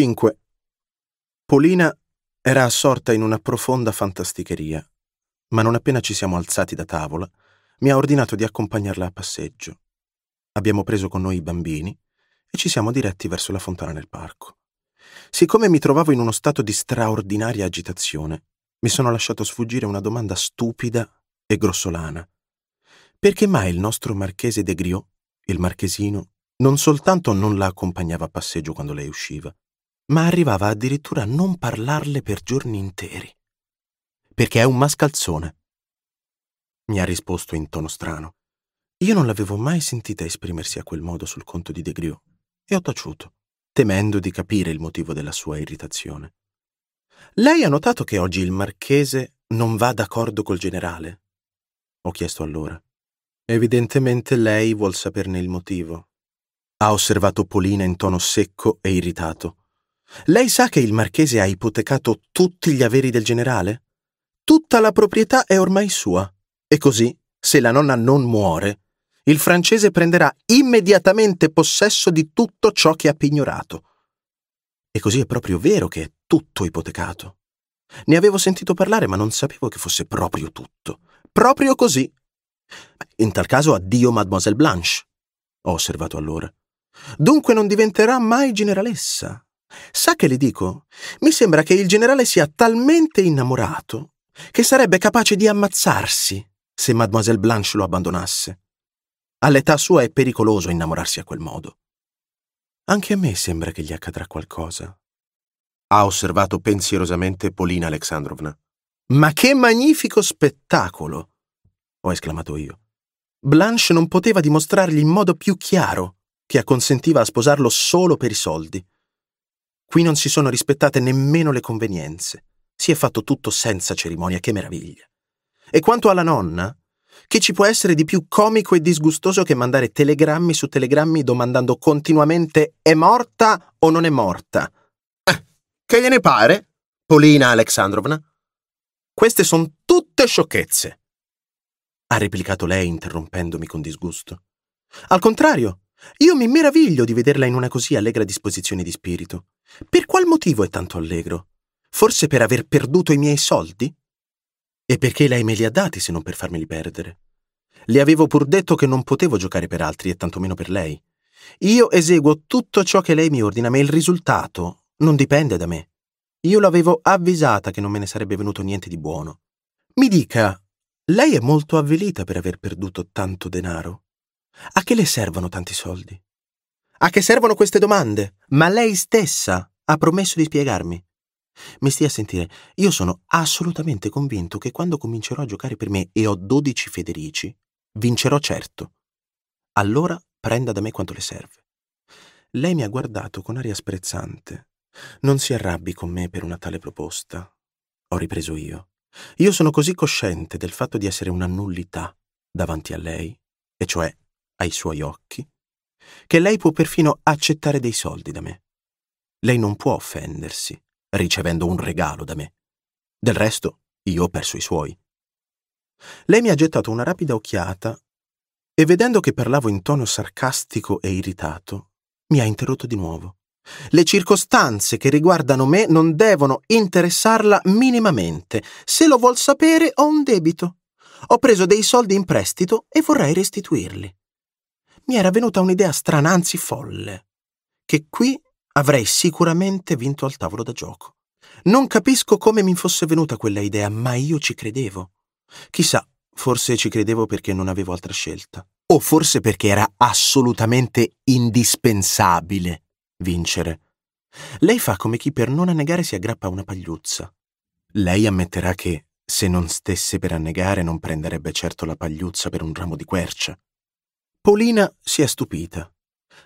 5. Polina era assorta in una profonda fantasticheria, ma non appena ci siamo alzati da tavola, mi ha ordinato di accompagnarla a passeggio. Abbiamo preso con noi i bambini e ci siamo diretti verso la fontana nel parco. Siccome mi trovavo in uno stato di straordinaria agitazione, mi sono lasciato sfuggire una domanda stupida e grossolana. Perché mai il nostro marchese de Griot, il marchesino, non soltanto non la accompagnava a passeggio quando lei usciva, ma arrivava addirittura a non parlarle per giorni interi. Perché è un mascalzone. Mi ha risposto in tono strano. Io non l'avevo mai sentita esprimersi a quel modo sul conto di De Griot e ho taciuto, temendo di capire il motivo della sua irritazione. Lei ha notato che oggi il marchese non va d'accordo col generale? Ho chiesto allora. Evidentemente lei vuol saperne il motivo. Ha osservato Polina in tono secco e irritato lei sa che il marchese ha ipotecato tutti gli averi del generale? Tutta la proprietà è ormai sua. E così, se la nonna non muore, il francese prenderà immediatamente possesso di tutto ciò che ha pignorato. E così è proprio vero che è tutto ipotecato. Ne avevo sentito parlare, ma non sapevo che fosse proprio tutto. Proprio così. In tal caso addio Mademoiselle Blanche, ho osservato allora. Dunque non diventerà mai generalessa, Sa che le dico? Mi sembra che il generale sia talmente innamorato che sarebbe capace di ammazzarsi se Mademoiselle Blanche lo abbandonasse. All'età sua è pericoloso innamorarsi a quel modo. Anche a me sembra che gli accadrà qualcosa. Ha osservato pensierosamente Polina Alexandrovna. Ma che magnifico spettacolo! ho esclamato io. Blanche non poteva dimostrargli in modo più chiaro che acconsentiva a sposarlo solo per i soldi. Qui non si sono rispettate nemmeno le convenienze. Si è fatto tutto senza cerimonia, che meraviglia. E quanto alla nonna, che ci può essere di più comico e disgustoso che mandare telegrammi su telegrammi domandando continuamente è morta o non è morta? Eh, che gliene pare, Polina Alexandrovna? Queste sono tutte sciocchezze, ha replicato lei interrompendomi con disgusto. Al contrario, io mi meraviglio di vederla in una così allegra disposizione di spirito. Per qual motivo è tanto allegro? Forse per aver perduto i miei soldi? E perché lei me li ha dati se non per farmeli perdere? Le avevo pur detto che non potevo giocare per altri e tantomeno per lei. Io eseguo tutto ciò che lei mi ordina, ma il risultato non dipende da me. Io l'avevo avvisata che non me ne sarebbe venuto niente di buono. Mi dica, lei è molto avvilita per aver perduto tanto denaro. A che le servono tanti soldi? A che servono queste domande? Ma lei stessa ha promesso di spiegarmi. Mi stia a sentire, io sono assolutamente convinto che quando comincerò a giocare per me e ho 12 Federici, vincerò certo. Allora prenda da me quanto le serve. Lei mi ha guardato con aria sprezzante. Non si arrabbi con me per una tale proposta, ho ripreso io. Io sono così cosciente del fatto di essere una nullità davanti a lei, e cioè ai suoi occhi, che lei può perfino accettare dei soldi da me. Lei non può offendersi ricevendo un regalo da me. Del resto, io ho perso i suoi. Lei mi ha gettato una rapida occhiata e vedendo che parlavo in tono sarcastico e irritato, mi ha interrotto di nuovo. Le circostanze che riguardano me non devono interessarla minimamente. Se lo vuol sapere, ho un debito. Ho preso dei soldi in prestito e vorrei restituirli mi era venuta un'idea strananzi folle, che qui avrei sicuramente vinto al tavolo da gioco. Non capisco come mi fosse venuta quella idea, ma io ci credevo. Chissà, forse ci credevo perché non avevo altra scelta. O forse perché era assolutamente indispensabile vincere. Lei fa come chi per non annegare si aggrappa a una pagliuzza. Lei ammetterà che, se non stesse per annegare, non prenderebbe certo la pagliuzza per un ramo di quercia. Paulina si è stupita.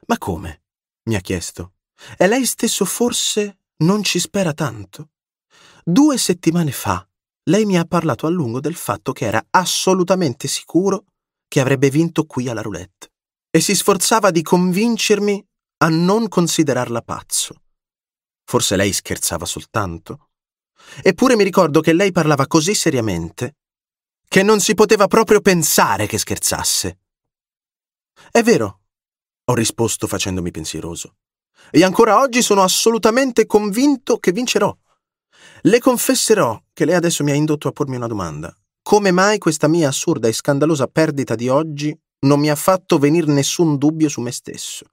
Ma come? mi ha chiesto. E lei stesso forse non ci spera tanto? Due settimane fa lei mi ha parlato a lungo del fatto che era assolutamente sicuro che avrebbe vinto qui alla roulette e si sforzava di convincermi a non considerarla pazzo. Forse lei scherzava soltanto. Eppure mi ricordo che lei parlava così seriamente che non si poteva proprio pensare che scherzasse. È vero, ho risposto facendomi pensieroso. E ancora oggi sono assolutamente convinto che vincerò. Le confesserò che lei adesso mi ha indotto a pormi una domanda. Come mai questa mia assurda e scandalosa perdita di oggi non mi ha fatto venire nessun dubbio su me stesso?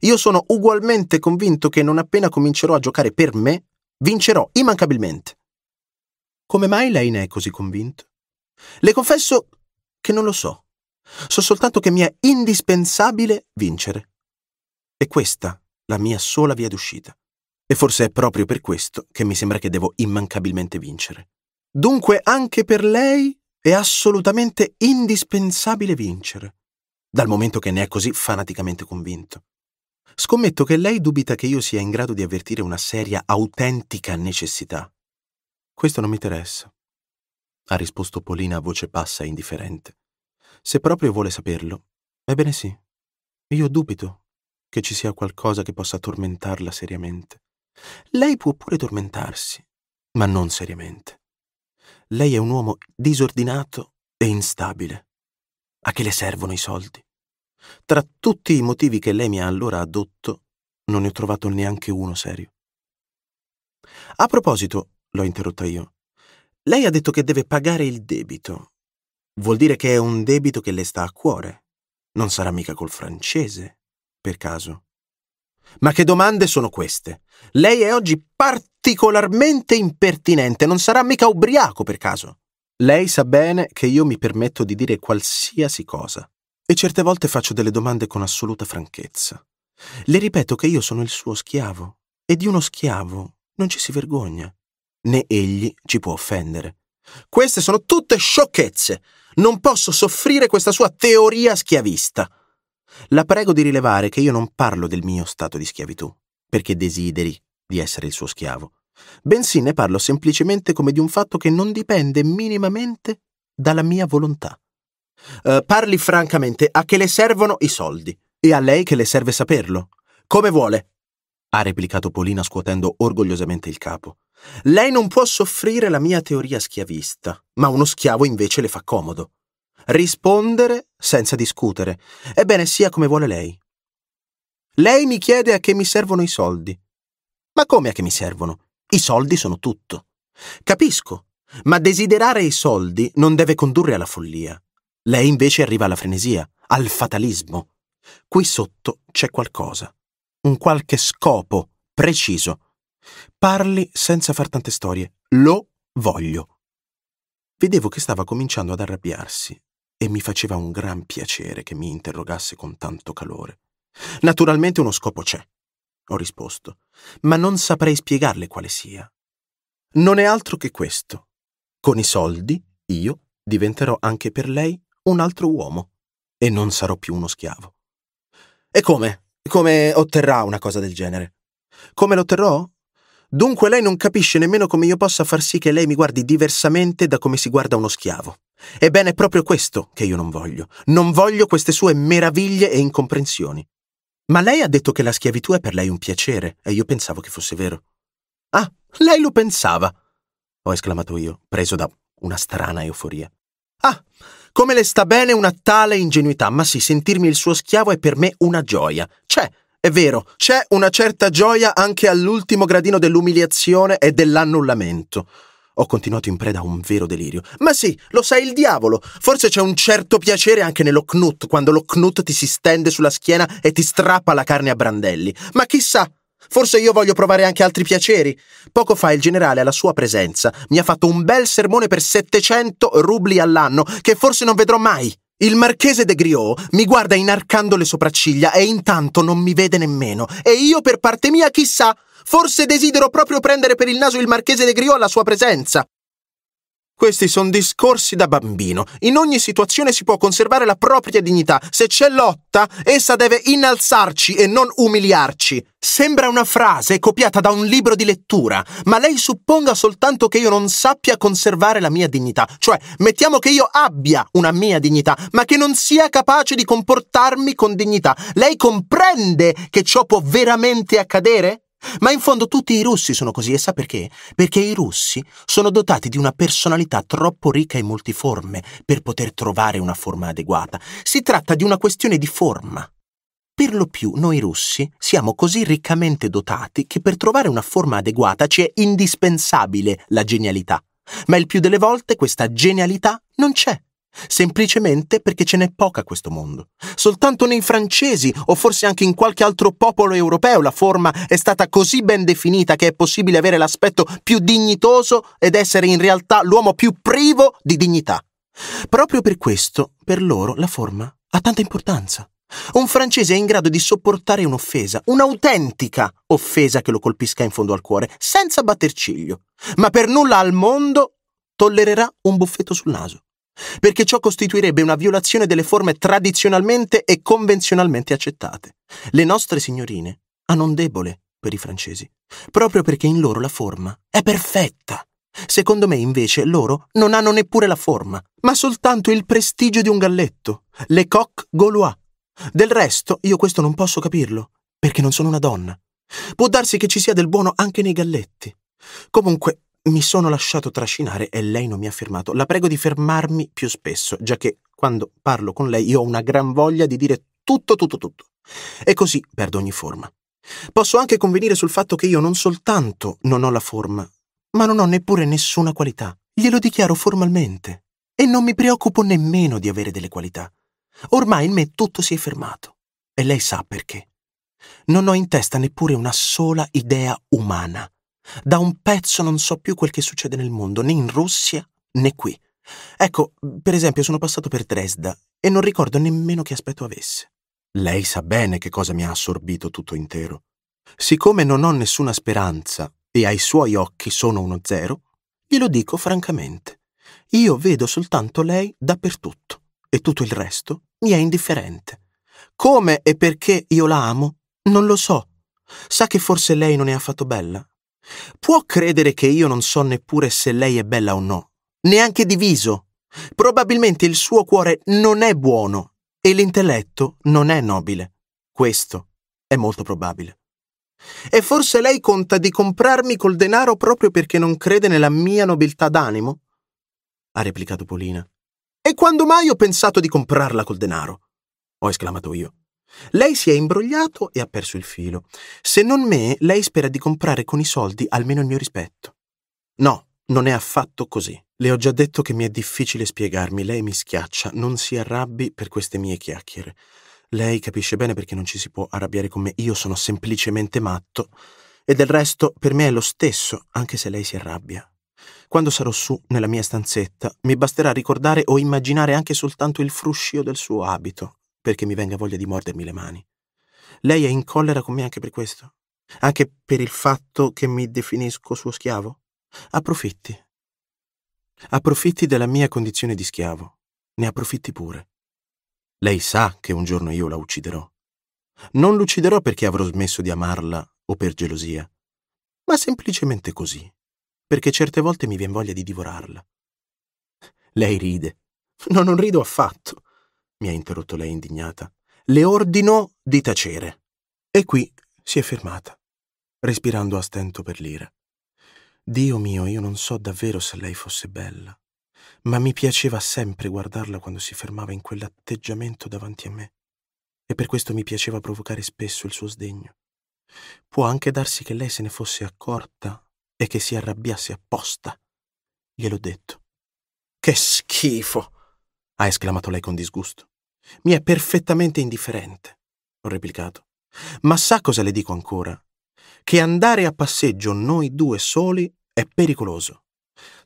Io sono ugualmente convinto che non appena comincerò a giocare per me, vincerò immancabilmente. Come mai lei ne è così convinto? Le confesso che non lo so. So soltanto che mi è indispensabile vincere. E questa la mia sola via d'uscita. E forse è proprio per questo che mi sembra che devo immancabilmente vincere. Dunque anche per lei è assolutamente indispensabile vincere, dal momento che ne è così fanaticamente convinto. Scommetto che lei dubita che io sia in grado di avvertire una seria, autentica necessità. Questo non mi interessa, ha risposto Polina a voce bassa e indifferente se proprio vuole saperlo. Ebbene sì, io dubito che ci sia qualcosa che possa tormentarla seriamente. Lei può pure tormentarsi, ma non seriamente. Lei è un uomo disordinato e instabile. A che le servono i soldi? Tra tutti i motivi che lei mi ha allora addotto, non ne ho trovato neanche uno serio. A proposito, l'ho interrotta io, lei ha detto che deve pagare il debito. Vuol dire che è un debito che le sta a cuore. Non sarà mica col francese, per caso. Ma che domande sono queste? Lei è oggi particolarmente impertinente, non sarà mica ubriaco per caso. Lei sa bene che io mi permetto di dire qualsiasi cosa e certe volte faccio delle domande con assoluta franchezza. Le ripeto che io sono il suo schiavo e di uno schiavo non ci si vergogna, né egli ci può offendere. Queste sono tutte sciocchezze. Non posso soffrire questa sua teoria schiavista. La prego di rilevare che io non parlo del mio stato di schiavitù, perché desideri di essere il suo schiavo, bensì ne parlo semplicemente come di un fatto che non dipende minimamente dalla mia volontà. Uh, parli francamente, a che le servono i soldi? E a lei che le serve saperlo? Come vuole? ha replicato Polina scuotendo orgogliosamente il capo. Lei non può soffrire la mia teoria schiavista, ma uno schiavo invece le fa comodo. Rispondere senza discutere. Ebbene sia come vuole lei. Lei mi chiede a che mi servono i soldi. Ma come a che mi servono? I soldi sono tutto. Capisco, ma desiderare i soldi non deve condurre alla follia. Lei invece arriva alla frenesia, al fatalismo. Qui sotto c'è qualcosa, un qualche scopo preciso Parli senza far tante storie. Lo voglio. Vedevo che stava cominciando ad arrabbiarsi e mi faceva un gran piacere che mi interrogasse con tanto calore. Naturalmente uno scopo c'è, ho risposto, ma non saprei spiegarle quale sia. Non è altro che questo. Con i soldi io diventerò anche per lei un altro uomo e non sarò più uno schiavo. E come? Come otterrà una cosa del genere? Come lo otterrò? Dunque lei non capisce nemmeno come io possa far sì che lei mi guardi diversamente da come si guarda uno schiavo. Ebbene, è proprio questo che io non voglio. Non voglio queste sue meraviglie e incomprensioni. Ma lei ha detto che la schiavitù è per lei un piacere, e io pensavo che fosse vero. Ah, lei lo pensava! ho esclamato io, preso da una strana euforia. Ah, come le sta bene una tale ingenuità, ma sì, sentirmi il suo schiavo è per me una gioia. C'è, cioè, è vero, c'è una certa gioia anche all'ultimo gradino dell'umiliazione e dell'annullamento. Ho continuato in preda a un vero delirio. Ma sì, lo sai il diavolo. Forse c'è un certo piacere anche nello knut, quando lo knut ti si stende sulla schiena e ti strappa la carne a brandelli. Ma chissà, Forse io voglio provare anche altri piaceri. Poco fa il generale, alla sua presenza, mi ha fatto un bel sermone per 700 rubli all'anno, che forse non vedrò mai. Il marchese de Griot mi guarda inarcando le sopracciglia e intanto non mi vede nemmeno. E io, per parte mia, chissà, forse desidero proprio prendere per il naso il marchese de Griot alla sua presenza. Questi sono discorsi da bambino. In ogni situazione si può conservare la propria dignità. Se c'è lotta, essa deve innalzarci e non umiliarci. Sembra una frase copiata da un libro di lettura, ma lei supponga soltanto che io non sappia conservare la mia dignità. Cioè, mettiamo che io abbia una mia dignità, ma che non sia capace di comportarmi con dignità. Lei comprende che ciò può veramente accadere? Ma in fondo tutti i russi sono così e sa perché? Perché i russi sono dotati di una personalità troppo ricca e multiforme per poter trovare una forma adeguata. Si tratta di una questione di forma. Per lo più noi russi siamo così riccamente dotati che per trovare una forma adeguata ci è indispensabile la genialità. Ma il più delle volte questa genialità non c'è semplicemente perché ce n'è poca a questo mondo. Soltanto nei francesi o forse anche in qualche altro popolo europeo la forma è stata così ben definita che è possibile avere l'aspetto più dignitoso ed essere in realtà l'uomo più privo di dignità. Proprio per questo, per loro, la forma ha tanta importanza. Un francese è in grado di sopportare un'offesa, un'autentica offesa che lo colpisca in fondo al cuore, senza batter ciglio, ma per nulla al mondo tollererà un buffetto sul naso perché ciò costituirebbe una violazione delle forme tradizionalmente e convenzionalmente accettate. Le nostre signorine hanno un debole per i francesi, proprio perché in loro la forma è perfetta. Secondo me invece loro non hanno neppure la forma, ma soltanto il prestigio di un galletto, le coq gaulois. Del resto io questo non posso capirlo, perché non sono una donna. Può darsi che ci sia del buono anche nei galletti. Comunque, mi sono lasciato trascinare e lei non mi ha fermato. La prego di fermarmi più spesso, già che quando parlo con lei io ho una gran voglia di dire tutto, tutto, tutto. E così perdo ogni forma. Posso anche convenire sul fatto che io non soltanto non ho la forma, ma non ho neppure nessuna qualità. Glielo dichiaro formalmente. E non mi preoccupo nemmeno di avere delle qualità. Ormai in me tutto si è fermato. E lei sa perché. Non ho in testa neppure una sola idea umana. Da un pezzo non so più quel che succede nel mondo, né in Russia né qui. Ecco, per esempio, sono passato per Dresda e non ricordo nemmeno che aspetto avesse. Lei sa bene che cosa mi ha assorbito tutto intero. Siccome non ho nessuna speranza e ai suoi occhi sono uno zero, glielo dico francamente. Io vedo soltanto lei dappertutto e tutto il resto mi è indifferente. Come e perché io la amo, non lo so. Sa che forse lei non è affatto bella, Può credere che io non so neppure se lei è bella o no, neanche diviso. Probabilmente il suo cuore non è buono e l'intelletto non è nobile. Questo è molto probabile. E forse lei conta di comprarmi col denaro proprio perché non crede nella mia nobiltà d'animo? ha replicato Polina. E quando mai ho pensato di comprarla col denaro? ho esclamato io. Lei si è imbrogliato e ha perso il filo. Se non me, lei spera di comprare con i soldi almeno il mio rispetto. No, non è affatto così. Le ho già detto che mi è difficile spiegarmi, lei mi schiaccia, non si arrabbi per queste mie chiacchiere. Lei capisce bene perché non ci si può arrabbiare con me, io sono semplicemente matto. E del resto per me è lo stesso, anche se lei si arrabbia. Quando sarò su nella mia stanzetta, mi basterà ricordare o immaginare anche soltanto il fruscio del suo abito, perché mi venga voglia di mordermi le mani. Lei è in collera con me anche per questo? Anche per il fatto che mi definisco suo schiavo? Approfitti. Approfitti della mia condizione di schiavo. Ne approfitti pure. Lei sa che un giorno io la ucciderò. Non l'ucciderò perché avrò smesso di amarla o per gelosia, ma semplicemente così, perché certe volte mi viene voglia di divorarla. Lei ride. No, non rido affatto mi ha interrotto lei indignata. Le ordino di tacere. E qui si è fermata, respirando a stento per l'ira. Dio mio, io non so davvero se lei fosse bella, ma mi piaceva sempre guardarla quando si fermava in quell'atteggiamento davanti a me, e per questo mi piaceva provocare spesso il suo sdegno. Può anche darsi che lei se ne fosse accorta e che si arrabbiasse apposta. Gliel'ho detto. Che schifo! ha esclamato lei con disgusto. Mi è perfettamente indifferente, ho replicato. Ma sa cosa le dico ancora? Che andare a passeggio noi due soli è pericoloso.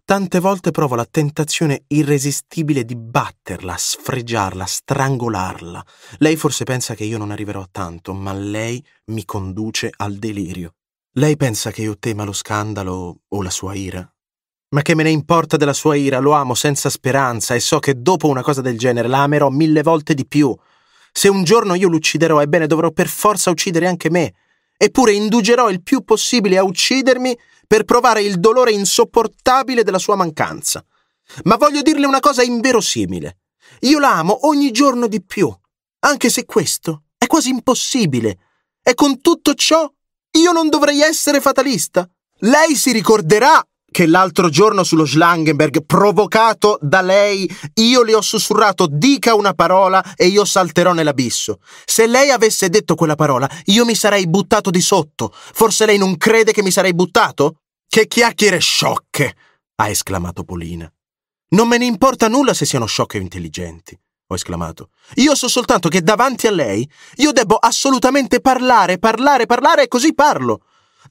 Tante volte provo la tentazione irresistibile di batterla, sfregiarla, strangolarla. Lei forse pensa che io non arriverò a tanto, ma lei mi conduce al delirio. Lei pensa che io tema lo scandalo o la sua ira? Ma che me ne importa della sua ira, lo amo senza speranza e so che dopo una cosa del genere la amerò mille volte di più. Se un giorno io l'ucciderò, ebbene dovrò per forza uccidere anche me. Eppure indugerò il più possibile a uccidermi per provare il dolore insopportabile della sua mancanza. Ma voglio dirle una cosa inverosimile. Io la amo ogni giorno di più, anche se questo è quasi impossibile. E con tutto ciò io non dovrei essere fatalista. Lei si ricorderà che l'altro giorno sullo Schlangenberg, provocato da lei, io le ho sussurrato dica una parola e io salterò nell'abisso. Se lei avesse detto quella parola, io mi sarei buttato di sotto. Forse lei non crede che mi sarei buttato? Che chiacchiere sciocche! ha esclamato Polina. Non me ne importa nulla se siano sciocche o intelligenti, ho esclamato. Io so soltanto che davanti a lei io debbo assolutamente parlare, parlare, parlare e così parlo.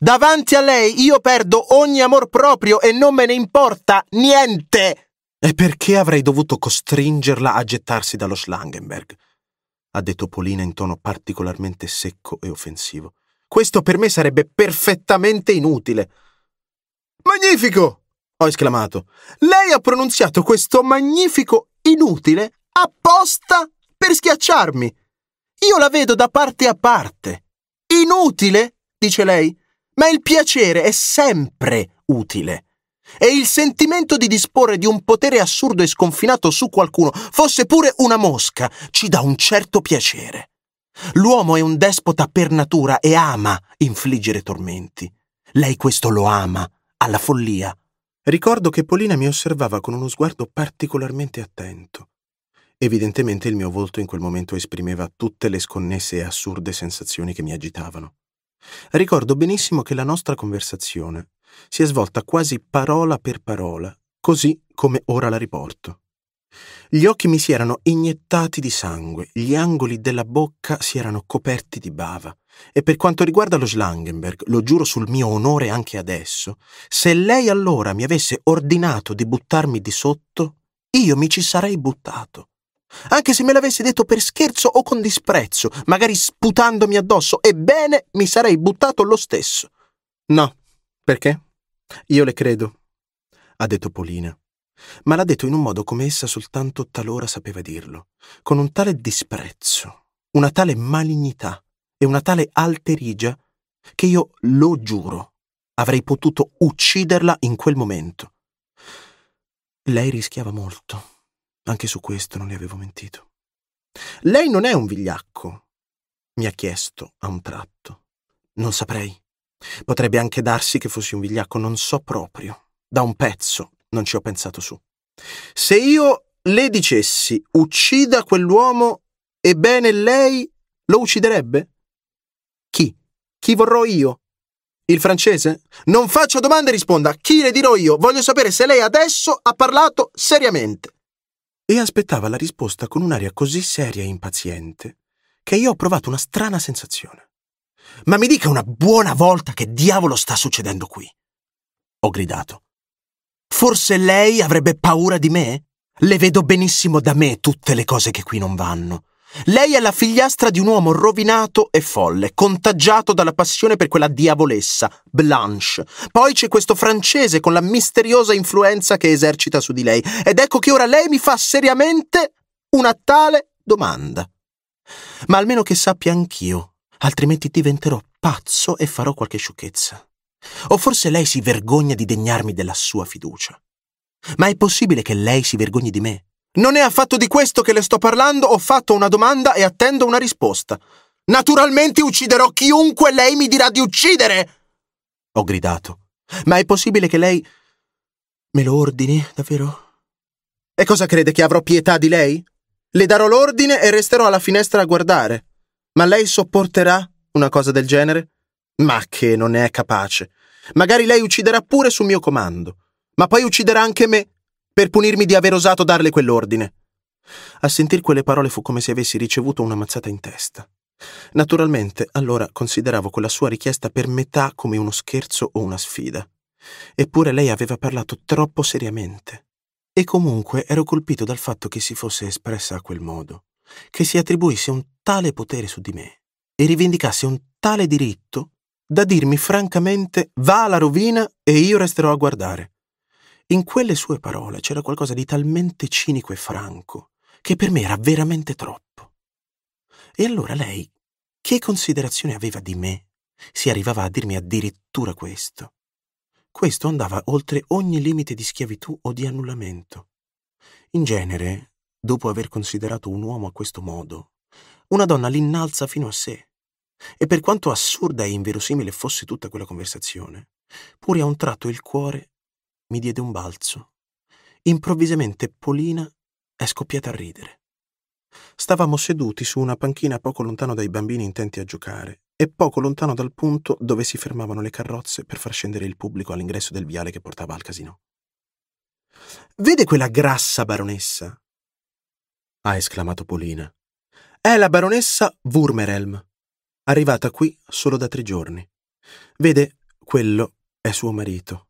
Davanti a lei io perdo ogni amor proprio e non me ne importa niente. E perché avrei dovuto costringerla a gettarsi dallo Schlangenberg? ha detto Polina in tono particolarmente secco e offensivo. Questo per me sarebbe perfettamente inutile. Magnifico! ho esclamato. Lei ha pronunziato questo magnifico inutile apposta per schiacciarmi. Io la vedo da parte a parte. Inutile, dice lei ma il piacere è sempre utile. E il sentimento di disporre di un potere assurdo e sconfinato su qualcuno, fosse pure una mosca, ci dà un certo piacere. L'uomo è un despota per natura e ama infliggere tormenti. Lei questo lo ama, alla follia. Ricordo che Polina mi osservava con uno sguardo particolarmente attento. Evidentemente il mio volto in quel momento esprimeva tutte le sconnesse e assurde sensazioni che mi agitavano. Ricordo benissimo che la nostra conversazione si è svolta quasi parola per parola, così come ora la riporto. Gli occhi mi si erano iniettati di sangue, gli angoli della bocca si erano coperti di bava. E per quanto riguarda lo Schlangenberg, lo giuro sul mio onore anche adesso, se lei allora mi avesse ordinato di buttarmi di sotto, io mi ci sarei buttato. Anche se me l'avessi detto per scherzo o con disprezzo, magari sputandomi addosso, ebbene mi sarei buttato lo stesso. No, perché? Io le credo, ha detto Polina, ma l'ha detto in un modo come essa soltanto talora sapeva dirlo, con un tale disprezzo, una tale malignità e una tale alterigia che io lo giuro avrei potuto ucciderla in quel momento. Lei rischiava molto anche su questo non le avevo mentito. Lei non è un vigliacco, mi ha chiesto a un tratto. Non saprei. Potrebbe anche darsi che fossi un vigliacco, non so proprio. Da un pezzo non ci ho pensato su. Se io le dicessi uccida quell'uomo, ebbene lei lo ucciderebbe? Chi? Chi vorrò io? Il francese? Non faccio domande e risponda. Chi le dirò io? Voglio sapere se lei adesso ha parlato seriamente e aspettava la risposta con un'aria così seria e impaziente che io ho provato una strana sensazione. Ma mi dica una buona volta che diavolo sta succedendo qui? Ho gridato. Forse lei avrebbe paura di me? Le vedo benissimo da me tutte le cose che qui non vanno. Lei è la figliastra di un uomo rovinato e folle, contagiato dalla passione per quella diavolessa, Blanche. Poi c'è questo francese con la misteriosa influenza che esercita su di lei. Ed ecco che ora lei mi fa seriamente una tale domanda. Ma almeno che sappia anch'io, altrimenti diventerò pazzo e farò qualche sciocchezza. O forse lei si vergogna di degnarmi della sua fiducia. Ma è possibile che lei si vergogni di me? Non è affatto di questo che le sto parlando, ho fatto una domanda e attendo una risposta. Naturalmente ucciderò chiunque lei mi dirà di uccidere! Ho gridato. Ma è possibile che lei... Me lo ordini, davvero? E cosa crede che avrò pietà di lei? Le darò l'ordine e resterò alla finestra a guardare. Ma lei sopporterà una cosa del genere? Ma che non ne è capace. Magari lei ucciderà pure su mio comando. Ma poi ucciderà anche me per punirmi di aver osato darle quell'ordine. A sentir quelle parole fu come se avessi ricevuto una mazzata in testa. Naturalmente, allora consideravo quella sua richiesta per metà come uno scherzo o una sfida. Eppure lei aveva parlato troppo seriamente. E comunque ero colpito dal fatto che si fosse espressa a quel modo, che si attribuisse un tale potere su di me e rivendicasse un tale diritto da dirmi francamente va alla rovina e io resterò a guardare. In quelle sue parole c'era qualcosa di talmente cinico e franco che per me era veramente troppo. E allora lei che considerazione aveva di me se arrivava a dirmi addirittura questo? Questo andava oltre ogni limite di schiavitù o di annullamento. In genere, dopo aver considerato un uomo a questo modo, una donna l'innalza fino a sé. E per quanto assurda e inverosimile fosse tutta quella conversazione, pure a un tratto il cuore mi diede un balzo. Improvvisamente Polina è scoppiata a ridere. Stavamo seduti su una panchina poco lontano dai bambini intenti a giocare e poco lontano dal punto dove si fermavano le carrozze per far scendere il pubblico all'ingresso del viale che portava al casino. Vede quella grassa baronessa? ha esclamato Polina. È la baronessa Wurmerelm, arrivata qui solo da tre giorni. Vede, quello è suo marito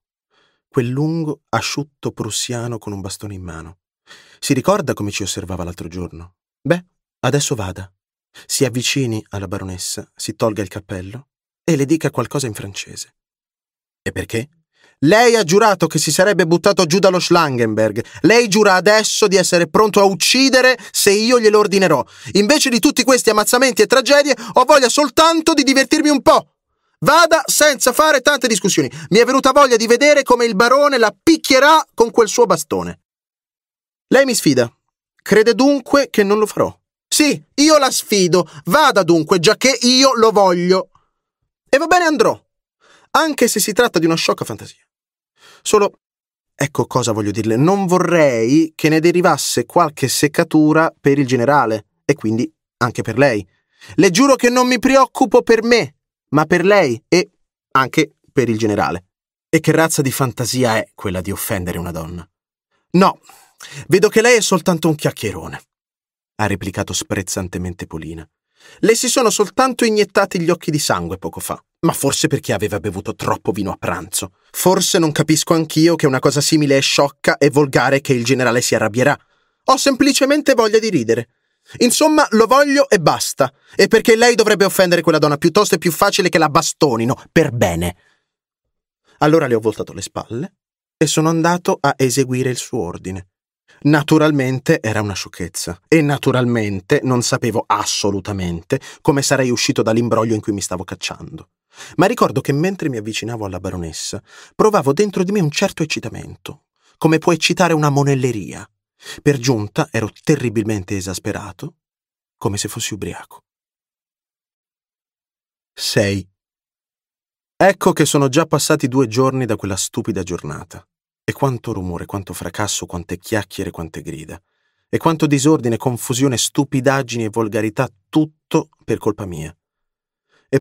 quel lungo, asciutto prussiano con un bastone in mano. Si ricorda come ci osservava l'altro giorno? Beh, adesso vada. Si avvicini alla baronessa, si tolga il cappello e le dica qualcosa in francese. E perché? Lei ha giurato che si sarebbe buttato giù dallo Schlangenberg. Lei giura adesso di essere pronto a uccidere se io glielo ordinerò. Invece di tutti questi ammazzamenti e tragedie, ho voglia soltanto di divertirmi un po'. Vada senza fare tante discussioni. Mi è venuta voglia di vedere come il barone la picchierà con quel suo bastone. Lei mi sfida. Crede dunque che non lo farò. Sì, io la sfido. Vada dunque, giacché io lo voglio. E va bene, andrò. Anche se si tratta di una sciocca fantasia. Solo, ecco cosa voglio dirle. Non vorrei che ne derivasse qualche seccatura per il generale e quindi anche per lei. Le giuro che non mi preoccupo per me ma per lei e anche per il generale. E che razza di fantasia è quella di offendere una donna? No, vedo che lei è soltanto un chiacchierone, ha replicato sprezzantemente Polina. Le si sono soltanto iniettati gli occhi di sangue poco fa, ma forse perché aveva bevuto troppo vino a pranzo. Forse non capisco anch'io che una cosa simile è sciocca e volgare che il generale si arrabbierà. Ho semplicemente voglia di ridere. Insomma, lo voglio e basta. E perché lei dovrebbe offendere quella donna, piuttosto è più facile che la bastonino, per bene. Allora le ho voltato le spalle e sono andato a eseguire il suo ordine. Naturalmente era una sciocchezza e naturalmente non sapevo assolutamente come sarei uscito dall'imbroglio in cui mi stavo cacciando. Ma ricordo che mentre mi avvicinavo alla baronessa, provavo dentro di me un certo eccitamento, come può eccitare una monelleria. Per giunta ero terribilmente esasperato, come se fossi ubriaco. 6. Ecco che sono già passati due giorni da quella stupida giornata. E quanto rumore, quanto fracasso, quante chiacchiere, quante grida. E quanto disordine, confusione, stupidaggini e volgarità, tutto per colpa mia.